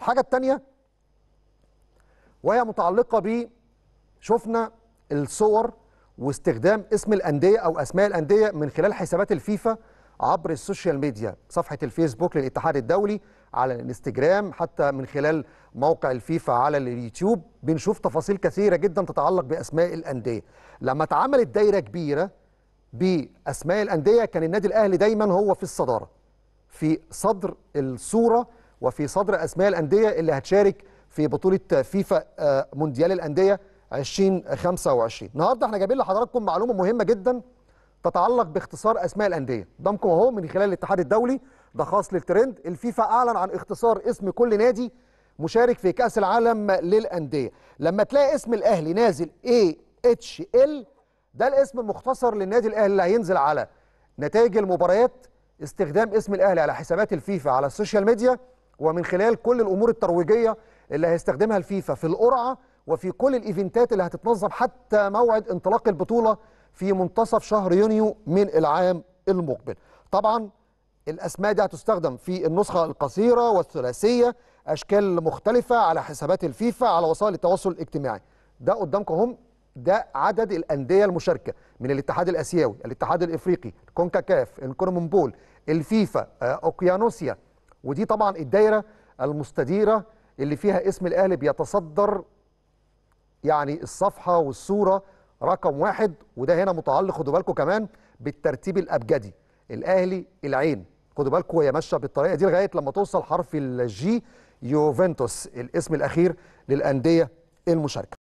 الحاجة الثانية وهي متعلقة ب شفنا الصور واستخدام اسم الأندية أو أسماء الأندية من خلال حسابات الفيفا عبر السوشيال ميديا صفحة الفيسبوك للاتحاد الدولي على الانستجرام حتى من خلال موقع الفيفا على اليوتيوب بنشوف تفاصيل كثيرة جدا تتعلق بأسماء الأندية لما اتعملت دايرة كبيرة بأسماء الأندية كان النادي الأهلي دايما هو في الصدارة في صدر الصورة وفي صدر اسماء الانديه اللي هتشارك في بطوله فيفا آه، مونديال الانديه 2025 النهارده احنا جايبين لحضراتكم معلومه مهمه جدا تتعلق باختصار اسماء الانديه ضمكم اهو من خلال الاتحاد الدولي ده خاص للترند الفيفا اعلن عن اختصار اسم كل نادي مشارك في كاس العالم للانديه لما تلاقي اسم الاهلي نازل اي اتش ال ده الاسم المختصر للنادي الاهلي اللي هينزل على نتائج المباريات استخدام اسم الاهلي على حسابات الفيفا على السوشيال ميديا ومن خلال كل الامور الترويجيه اللي هيستخدمها الفيفا في القرعه وفي كل الايفنتات اللي هتتنظم حتى موعد انطلاق البطوله في منتصف شهر يونيو من العام المقبل. طبعا الاسماء دي هتستخدم في النسخه القصيره والثلاثيه اشكال مختلفه على حسابات الفيفا على وسائل التواصل الاجتماعي. ده قدامكم هم ده عدد الانديه المشاركه من الاتحاد الاسيوي، الاتحاد الافريقي، كونكاكاف، بول، الفيفا، آه، اوكيانوسيا، ودي طبعا الدايره المستديره اللي فيها اسم الاهلي بيتصدر يعني الصفحه والصوره رقم واحد وده هنا متعلق خدوا بالكم كمان بالترتيب الابجدي الاهلي العين خدوا بالكم وهي ماشيه بالطريقه دي لغايه لما توصل حرف الجي يوفنتوس الاسم الاخير للانديه المشاركه